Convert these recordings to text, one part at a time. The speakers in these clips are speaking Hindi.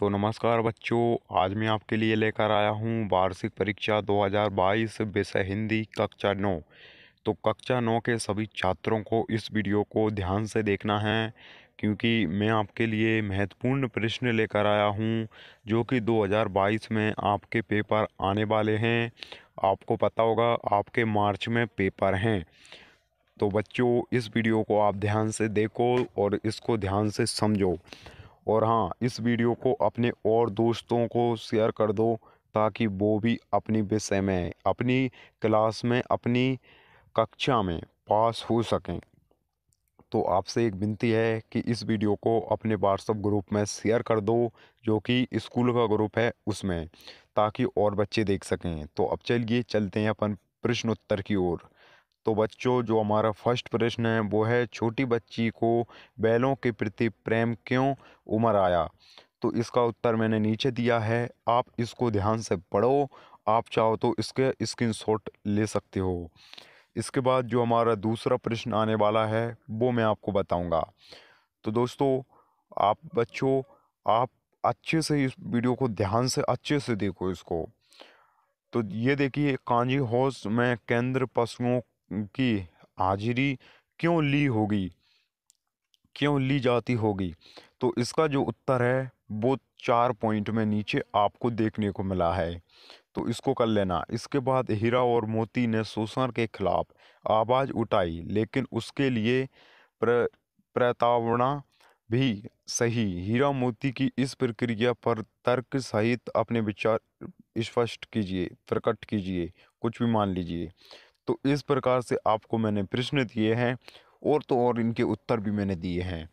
तो नमस्कार बच्चों आज मैं आपके लिए लेकर आया हूँ वार्षिक परीक्षा 2022 विषय हिंदी कक्षा नौ तो कक्षा नौ के सभी छात्रों को इस वीडियो को ध्यान से देखना है क्योंकि मैं आपके लिए महत्वपूर्ण प्रश्न लेकर आया हूँ जो कि 2022 में आपके पेपर आने वाले हैं आपको पता होगा आपके मार्च में पेपर हैं तो बच्चों इस वीडियो को आप ध्यान से देखो और इसको ध्यान से समझो और हाँ इस वीडियो को अपने और दोस्तों को शेयर कर दो ताकि वो भी अपनी विषय में अपनी क्लास में अपनी कक्षा में पास हो सकें तो आपसे एक विनती है कि इस वीडियो को अपने व्हाट्सअप ग्रुप में शेयर कर दो जो कि स्कूल का ग्रुप है उसमें ताकि और बच्चे देख सकें तो अब चलिए चलते हैं अपन प्रश्नोत्तर की ओर तो बच्चों जो हमारा फर्स्ट प्रश्न है वो है छोटी बच्ची को बैलों के प्रति प्रेम क्यों उमर आया तो इसका उत्तर मैंने नीचे दिया है आप इसको ध्यान से पढ़ो आप चाहो तो इसके स्क्रीन ले सकते हो इसके बाद जो हमारा दूसरा प्रश्न आने वाला है वो मैं आपको बताऊंगा तो दोस्तों आप बच्चों आप अच्छे से इस वीडियो को ध्यान से अच्छे से देखो इसको तो ये देखिए कांजी हौस में केंद्र पशुओं की हाजिरी क्यों ली होगी क्यों ली जाती होगी तो इसका जो उत्तर है वो चार पॉइंट में नीचे आपको देखने को मिला है तो इसको कर लेना इसके बाद हीरा और मोती ने शोषण के खिलाफ आवाज़ उठाई लेकिन उसके लिए प्र प्रतावना भी सही हीरा मोती की इस प्रक्रिया पर तर्क सहित अपने विचार स्पष्ट कीजिए प्रकट कीजिए कुछ भी मान लीजिए तो इस प्रकार से आपको मैंने प्रश्न दिए हैं और तो और इनके उत्तर भी मैंने दिए हैं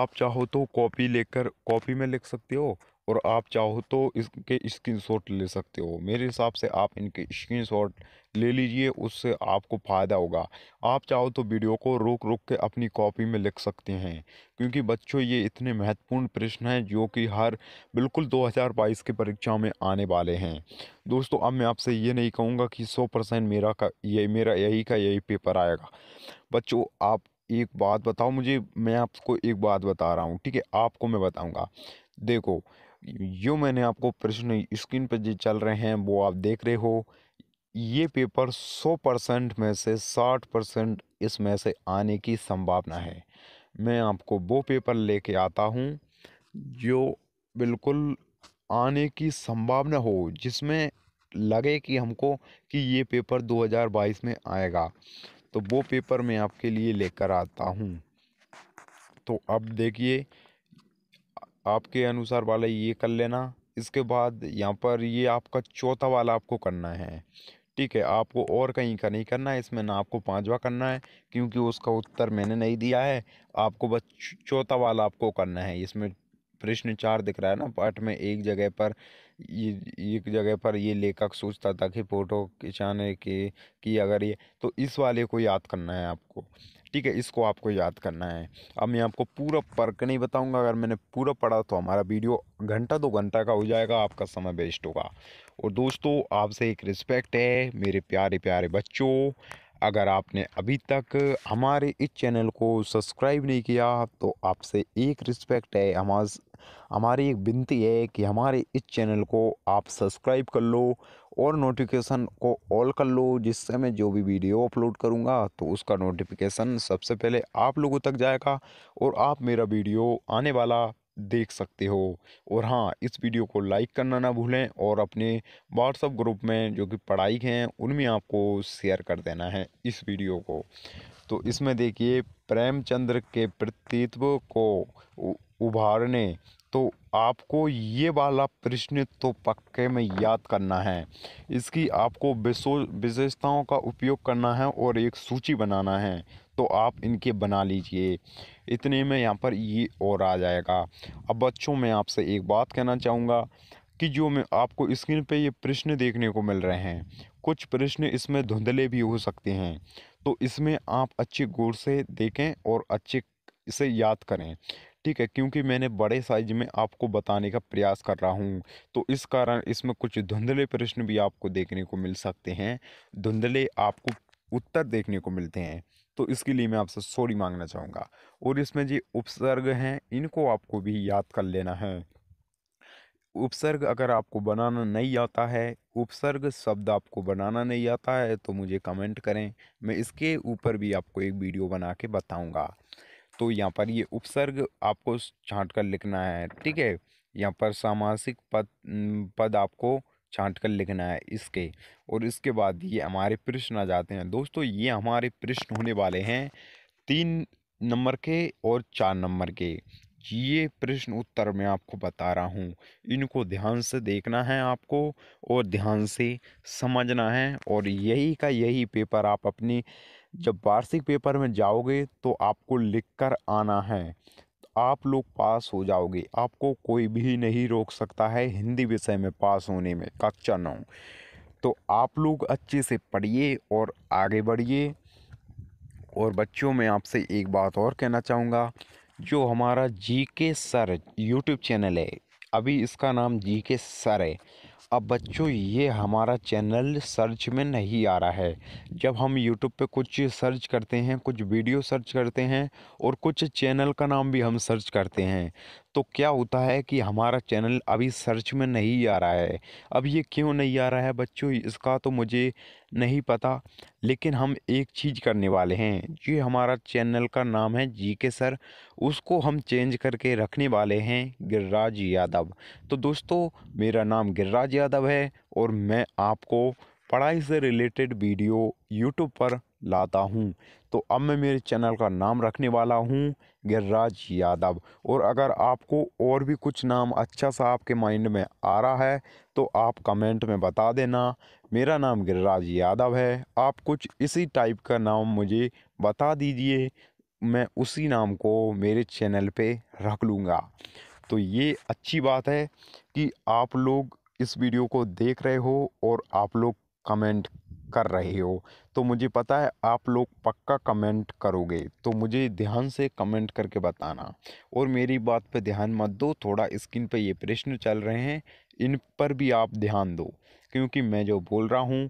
आप चाहो तो कॉपी लेकर कॉपी में लिख सकते हो और आप चाहो तो इसके स्क्रीनशॉट ले सकते हो मेरे हिसाब से आप इनके स्क्रीनशॉट ले लीजिए उससे आपको फ़ायदा होगा आप चाहो तो वीडियो को रोक रोक के अपनी कॉपी में लिख सकते हैं क्योंकि बच्चों ये इतने महत्वपूर्ण प्रश्न हैं जो कि हर बिल्कुल 2022 की परीक्षाओं में आने वाले हैं दोस्तों अब मैं आपसे ये नहीं कहूँगा कि 100 परसेंट मेरा का ये मेरा यही का यही पेपर आएगा बच्चों आप एक बात बताओ मुझे मैं आपको एक बात बता रहा हूँ ठीक है आपको मैं बताऊँगा देखो जो मैंने आपको प्रश्न स्क्रीन पर जो चल रहे हैं वो आप देख रहे हो ये पेपर 100 परसेंट में से 60 परसेंट इसमें से आने की संभावना है मैं आपको वो पेपर लेके आता हूँ जो बिल्कुल आने की संभावना हो जिसमें लगे कि हमको कि ये पेपर 2022 में आएगा तो वो पेपर मैं आपके लिए लेकर आता हूँ तो अब देखिए आपके अनुसार वाला ये कर लेना इसके बाद यहाँ पर ये आपका चौथा वाला आपको करना है ठीक है आपको और कहीं का नहीं करना है इसमें ना आपको पाँचवा करना है क्योंकि उसका उत्तर मैंने नहीं दिया है आपको बस चौथा वाला आपको करना है इसमें प्रश्न चार दिख रहा है ना पाठ में एक जगह पर ये एक जगह पर ये लेखक सोचता था कि फोटो खिंचाने के कि अगर ये तो इस वाले को याद करना है आपको ठीक है इसको आपको याद करना है अब मैं आपको पूरा पढ़ के नहीं बताऊँगा अगर मैंने पूरा पढ़ा तो हमारा वीडियो घंटा दो घंटा का हो जाएगा आपका समय वेस्ट होगा और दोस्तों आपसे एक रिस्पेक्ट है मेरे प्यारे प्यारे बच्चों अगर आपने अभी तक हमारे इस चैनल को सब्सक्राइब नहीं किया तो आपसे एक रिस्पेक्ट है हमारे हमारी एक विनती है कि हमारे इस चैनल को आप सब्सक्राइब कर लो और नोटिफिकेशन को ऑल कर लो जिससे मैं जो भी वीडियो अपलोड करूँगा तो उसका नोटिफिकेशन सबसे पहले आप लोगों तक जाएगा और आप मेरा वीडियो आने वाला देख सकते हो और हाँ इस वीडियो को लाइक करना ना भूलें और अपने व्हाट्सअप ग्रुप में जो कि पढ़ाई हैं उनमें आपको शेयर कर देना है इस वीडियो को तो इसमें देखिए प्रेमचंद्र के प्रतित्व को उभारने तो आपको ये वाला प्रश्न तो पक्के में याद करना है इसकी आपको विशेषताओं का उपयोग करना है और एक सूची बनाना है तो आप इनके बना लीजिए इतने में यहाँ पर ये और आ जाएगा अब बच्चों मैं आपसे एक बात कहना चाहूँगा कि जो मैं आपको स्क्रीन पे ये प्रश्न देखने को मिल रहे हैं कुछ प्रश्न इसमें धुंधले भी हो सकते हैं तो इसमें आप अच्छे गौर से देखें और अच्छे इसे याद करें ठीक है क्योंकि मैंने बड़े साइज में आपको बताने का प्रयास कर रहा हूँ तो इस कारण इसमें कुछ धुंधले प्रश्न भी आपको देखने को मिल सकते हैं धुंधले आपको उत्तर देखने को मिलते हैं तो इसके लिए मैं आपसे सॉरी मांगना चाहूँगा और इसमें जो उपसर्ग हैं इनको आपको भी याद कर लेना है उपसर्ग अगर आपको बनाना नहीं आता है उपसर्ग शब्द आपको बनाना नहीं आता है तो मुझे कमेंट करें मैं इसके ऊपर भी आपको एक वीडियो बना के बताऊँगा तो यहाँ पर ये उपसर्ग आपको छाँट कर लिखना है ठीक है यहाँ पर सामासिक पद पद आपको छाँट कर लिखना है इसके और इसके बाद ये हमारे प्रश्न आ जाते हैं दोस्तों ये हमारे प्रश्न होने वाले हैं तीन नंबर के और चार नंबर के ये प्रश्न उत्तर मैं आपको बता रहा हूँ इनको ध्यान से देखना है आपको और ध्यान से समझना है और यही का यही पेपर आप अपनी जब वार्षिक पेपर में जाओगे तो आपको लिख कर आना है आप लोग पास हो जाओगे आपको कोई भी नहीं रोक सकता है हिंदी विषय में पास होने में कक्षा नौ तो आप लोग अच्छे से पढ़िए और आगे बढ़िए और बच्चों में आपसे एक बात और कहना चाहूँगा जो हमारा जी के सर यूट्यूब चैनल है अभी इसका नाम जी के सर है अब बच्चों ये हमारा चैनल सर्च में नहीं आ रहा है जब हम यूट्यूब पे कुछ सर्च करते हैं कुछ वीडियो सर्च करते हैं और कुछ चैनल का नाम भी हम सर्च करते हैं तो क्या होता है कि हमारा चैनल अभी सर्च में नहीं आ रहा है अब ये क्यों नहीं आ रहा है बच्चों इसका तो मुझे नहीं पता लेकिन हम एक चीज़ करने वाले हैं ये हमारा चैनल का नाम है जी के सर उसको हम चेंज करके रखने वाले हैं गिरराज यादव तो दोस्तों मेरा नाम गिरिराज यादव है और मैं आपको पढ़ाई से रिलेटेड वीडियो यूट्यूब पर लाता हूँ तो अब मैं मेरे चैनल का नाम रखने वाला हूँ गिरराज यादव और अगर आपको और भी कुछ नाम अच्छा सा आपके माइंड में आ रहा है तो आप कमेंट में बता देना मेरा नाम गिरराज यादव है आप कुछ इसी टाइप का नाम मुझे बता दीजिए मैं उसी नाम को मेरे चैनल पे रख लूँगा तो ये अच्छी बात है कि आप लोग इस वीडियो को देख रहे हो और आप लोग कमेंट कर रहे हो तो मुझे पता है आप लोग पक्का कमेंट करोगे तो मुझे ध्यान से कमेंट करके बताना और मेरी बात पे ध्यान मत दो थोड़ा स्क्रीन पे ये प्रश्न चल रहे हैं इन पर भी आप ध्यान दो क्योंकि मैं जो बोल रहा हूँ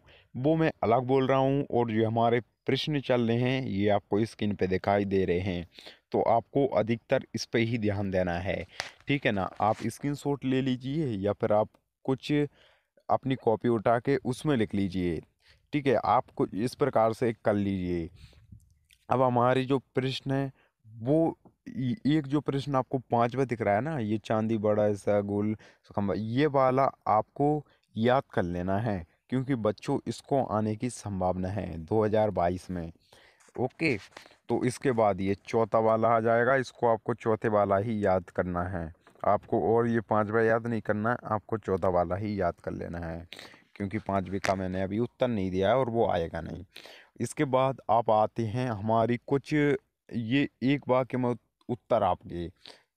वो मैं अलग बोल रहा हूँ और जो हमारे प्रश्न चल रहे हैं ये आपको स्क्रीन पे दिखाई दे रहे हैं तो आपको अधिकतर इस पर ही ध्यान देना है ठीक है ना आप शॉट ले लीजिए या फिर आप कुछ अपनी कॉपी उठा के उसमें लिख लीजिए ठीक है आपको इस प्रकार से कर लीजिए अब हमारी जो प्रश्न है वो एक जो प्रश्न आपको पाँचवा दिख रहा है ना ये चांदी बड़ा ऐसा गोल ये वाला आपको याद कर लेना है क्योंकि बच्चों इसको आने की संभावना है 2022 में ओके तो इसके बाद ये चौथा वाला आ जाएगा इसको आपको चौथे वाला ही याद करना है आपको और ये पाँचवा याद नहीं करना आपको चौथा वाला ही याद कर लेना है क्योंकि पाँच बीघा मैंने अभी उत्तर नहीं दिया है और वो आएगा नहीं इसके बाद आप आते हैं हमारी कुछ ये एक वाक्य में उत्तर आपके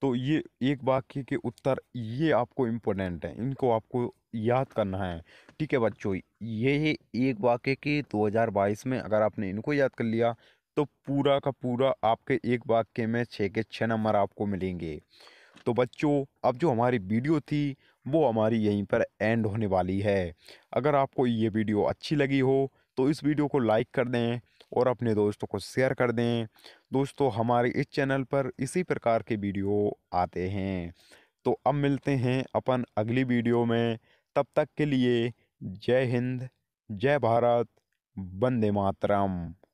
तो ये एक वाक्य के उत्तर ये आपको इम्पोर्टेंट है इनको आपको याद करना है ठीक है बच्चों ये एक वाक्य के 2022 में अगर आपने इनको याद कर लिया तो पूरा का पूरा आपके एक वाक्य में छः के छः नंबर आपको मिलेंगे तो बच्चों अब जो हमारी वीडियो थी वो हमारी यहीं पर एंड होने वाली है अगर आपको ये वीडियो अच्छी लगी हो तो इस वीडियो को लाइक कर दें और अपने दोस्तों को शेयर कर दें दोस्तों हमारे इस चैनल पर इसी प्रकार के वीडियो आते हैं तो अब मिलते हैं अपन अगली वीडियो में तब तक के लिए जय हिंद जय भारत वंदे मातरम